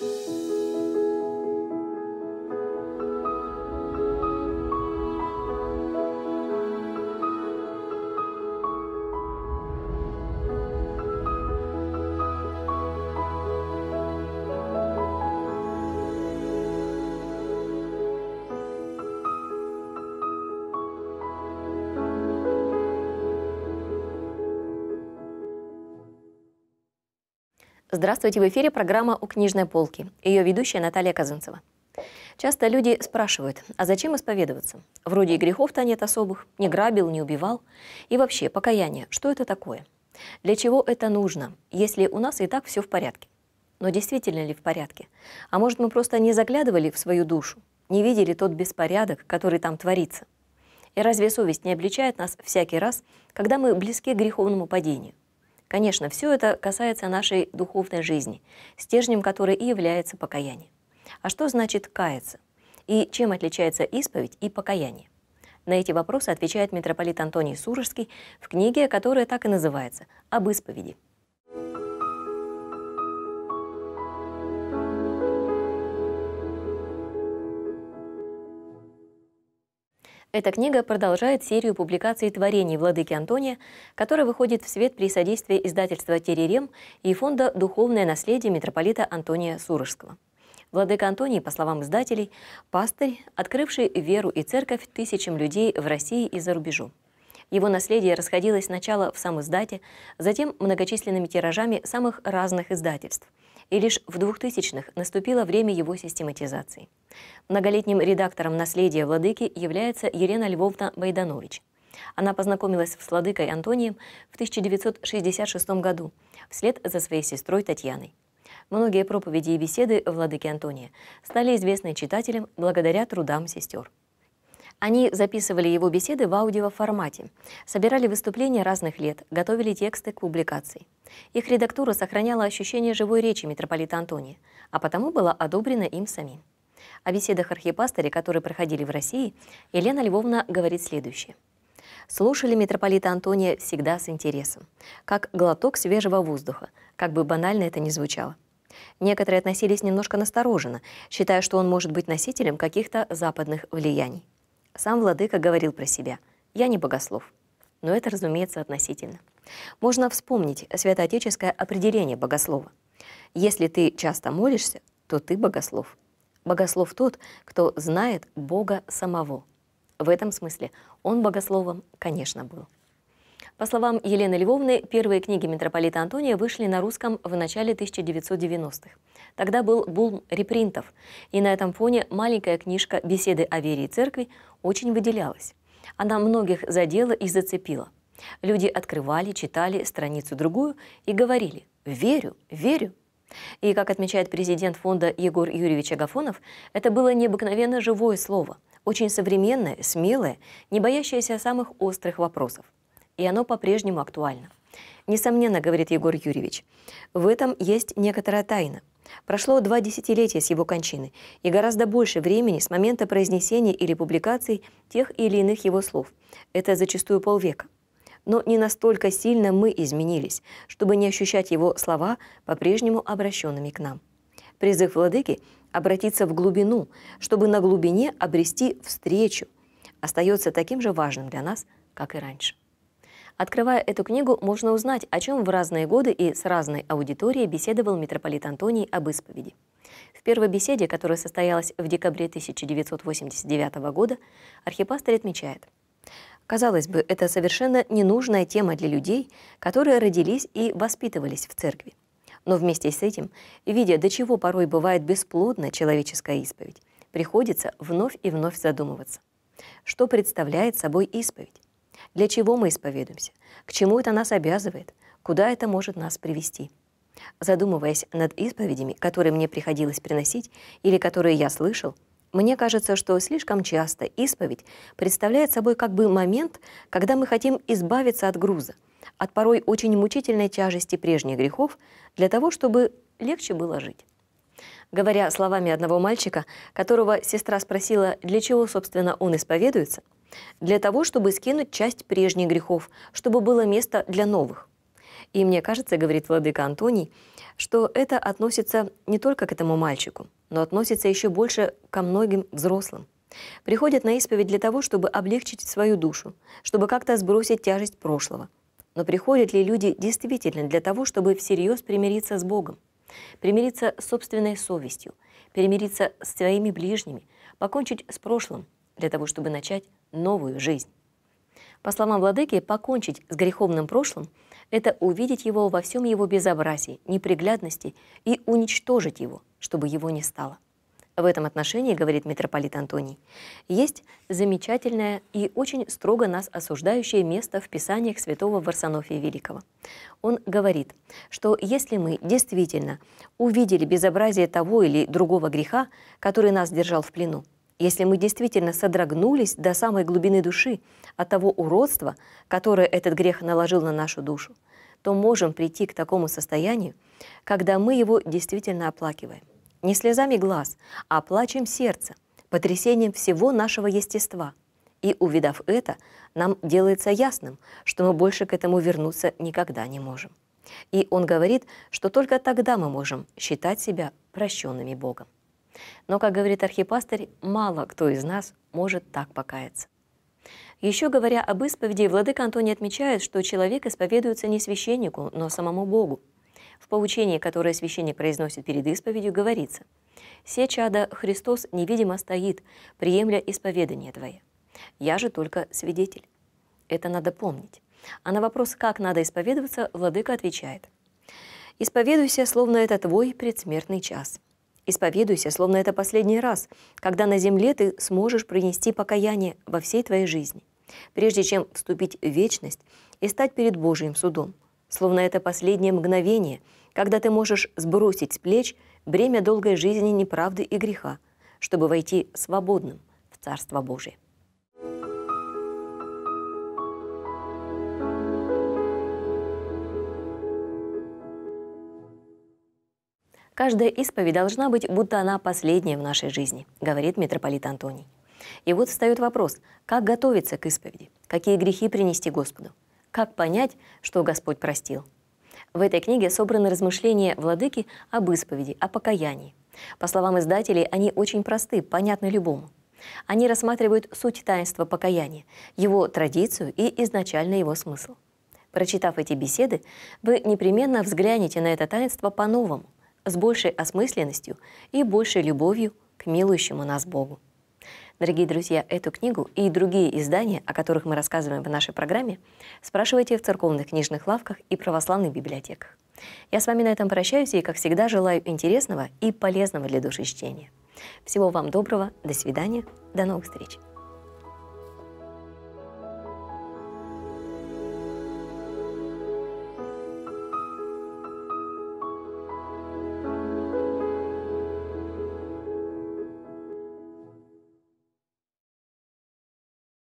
Thank you. Здравствуйте, в эфире программа «У книжной полки». Ее ведущая Наталья Казанцева. Часто люди спрашивают, а зачем исповедоваться? Вроде и грехов-то нет особых, не грабил, не убивал. И вообще, покаяние, что это такое? Для чего это нужно, если у нас и так все в порядке? Но действительно ли в порядке? А может, мы просто не заглядывали в свою душу, не видели тот беспорядок, который там творится? И разве совесть не обличает нас всякий раз, когда мы близки к греховному падению? Конечно, все это касается нашей духовной жизни, стержнем которой и является покаяние. А что значит каяться? И чем отличается исповедь и покаяние? На эти вопросы отвечает митрополит Антоний Сурожский в книге, которая так и называется «Об исповеди». Эта книга продолжает серию публикаций творений Владыки Антония, которая выходит в свет при содействии издательства «Теререм» и фонда «Духовное наследие» митрополита Антония Сурожского. Владыка Антоний, по словам издателей, пастырь, открывший веру и церковь тысячам людей в России и за рубежом. Его наследие расходилось сначала в сам издате, затем многочисленными тиражами самых разных издательств – и лишь в 2000-х наступило время его систематизации. Многолетним редактором «Наследия владыки» является Елена Львовна Байданович. Она познакомилась с владыкой Антонием в 1966 году вслед за своей сестрой Татьяной. Многие проповеди и беседы владыки Антония стали известны читателям благодаря трудам сестер. Они записывали его беседы в аудиоформате, собирали выступления разных лет, готовили тексты к публикации. Их редактура сохраняла ощущение живой речи митрополита Антония, а потому была одобрена им самим. О беседах архипастыря, которые проходили в России, Елена Львовна говорит следующее. Слушали митрополита Антония всегда с интересом, как глоток свежего воздуха, как бы банально это ни звучало. Некоторые относились немножко настороженно, считая, что он может быть носителем каких-то западных влияний. Сам владыка говорил про себя «Я не богослов». Но это, разумеется, относительно. Можно вспомнить святоотеческое определение богослова. Если ты часто молишься, то ты богослов. Богослов тот, кто знает Бога самого. В этом смысле он богословом, конечно, был. По словам Елены Львовны, первые книги митрополита Антония вышли на русском в начале 1990-х. Тогда был бум репринтов, и на этом фоне маленькая книжка «Беседы о вере и церкви» очень выделялась. Она многих задела и зацепила. Люди открывали, читали страницу другую и говорили «Верю, верю, и, как отмечает президент фонда Егор Юрьевич Агафонов, это было необыкновенно живое слово, очень современное, смелое, не боящееся самых острых вопросов и оно по-прежнему актуально. Несомненно, говорит Егор Юрьевич, в этом есть некоторая тайна. Прошло два десятилетия с его кончины и гораздо больше времени с момента произнесения или публикации тех или иных его слов. Это зачастую полвека. Но не настолько сильно мы изменились, чтобы не ощущать его слова по-прежнему обращенными к нам. Призыв владыки – обратиться в глубину, чтобы на глубине обрести встречу, остается таким же важным для нас, как и раньше. Открывая эту книгу, можно узнать, о чем в разные годы и с разной аудиторией беседовал митрополит Антоний об исповеди. В первой беседе, которая состоялась в декабре 1989 года, архипастырь отмечает – Казалось бы, это совершенно ненужная тема для людей, которые родились и воспитывались в церкви. Но вместе с этим, видя, до чего порой бывает бесплодна человеческая исповедь, приходится вновь и вновь задумываться. Что представляет собой исповедь? Для чего мы исповедуемся? К чему это нас обязывает? Куда это может нас привести? Задумываясь над исповедями, которые мне приходилось приносить или которые я слышал, мне кажется, что слишком часто исповедь представляет собой как бы момент, когда мы хотим избавиться от груза, от порой очень мучительной тяжести прежних грехов, для того, чтобы легче было жить. Говоря словами одного мальчика, которого сестра спросила, для чего, собственно, он исповедуется – для того, чтобы скинуть часть прежних грехов, чтобы было место для новых. И мне кажется, говорит владыка Антоний, что это относится не только к этому мальчику, но относится еще больше ко многим взрослым. Приходят на исповедь для того, чтобы облегчить свою душу, чтобы как-то сбросить тяжесть прошлого. Но приходят ли люди действительно для того, чтобы всерьез примириться с Богом, примириться с собственной совестью, примириться с своими ближними, покончить с прошлым для того, чтобы начать новую жизнь. По словам Владыки, покончить с греховным прошлым – это увидеть его во всем его безобразии, неприглядности и уничтожить его, чтобы его не стало. В этом отношении, говорит митрополит Антоний, есть замечательное и очень строго нас осуждающее место в писаниях святого Варсонофия Великого. Он говорит, что если мы действительно увидели безобразие того или другого греха, который нас держал в плену, если мы действительно содрогнулись до самой глубины души от того уродства, которое этот грех наложил на нашу душу, то можем прийти к такому состоянию, когда мы его действительно оплакиваем. Не слезами глаз, а плачем сердце, потрясением всего нашего естества. И, увидав это, нам делается ясным, что мы больше к этому вернуться никогда не можем. И он говорит, что только тогда мы можем считать себя прощенными Богом. Но, как говорит архипастырь, мало кто из нас может так покаяться. Еще говоря об исповеди, владыка Антоний отмечает, что человек исповедуется не священнику, но самому Богу. В поучении, которое священник произносит перед исповедью, говорится «Се чада Христос невидимо стоит, приемля исповедание твое. Я же только свидетель». Это надо помнить. А на вопрос, как надо исповедоваться, владыка отвечает «Исповедуйся, словно это твой предсмертный час». Исповедуйся, словно это последний раз, когда на земле ты сможешь принести покаяние во всей твоей жизни, прежде чем вступить в вечность и стать перед Божьим судом, словно это последнее мгновение, когда ты можешь сбросить с плеч бремя долгой жизни неправды и греха, чтобы войти свободным в Царство Божие. Каждая исповедь должна быть, будто она последняя в нашей жизни, говорит митрополит Антоний. И вот встает вопрос, как готовиться к исповеди, какие грехи принести Господу, как понять, что Господь простил. В этой книге собраны размышления владыки об исповеди, о покаянии. По словам издателей, они очень просты, понятны любому. Они рассматривают суть таинства покаяния, его традицию и изначально его смысл. Прочитав эти беседы, вы непременно взглянете на это таинство по-новому – с большей осмысленностью и большей любовью к милующему нас Богу. Дорогие друзья, эту книгу и другие издания, о которых мы рассказываем в нашей программе, спрашивайте в церковных книжных лавках и православных библиотеках. Я с вами на этом прощаюсь и, как всегда, желаю интересного и полезного для души чтения. Всего вам доброго, до свидания, до новых встреч!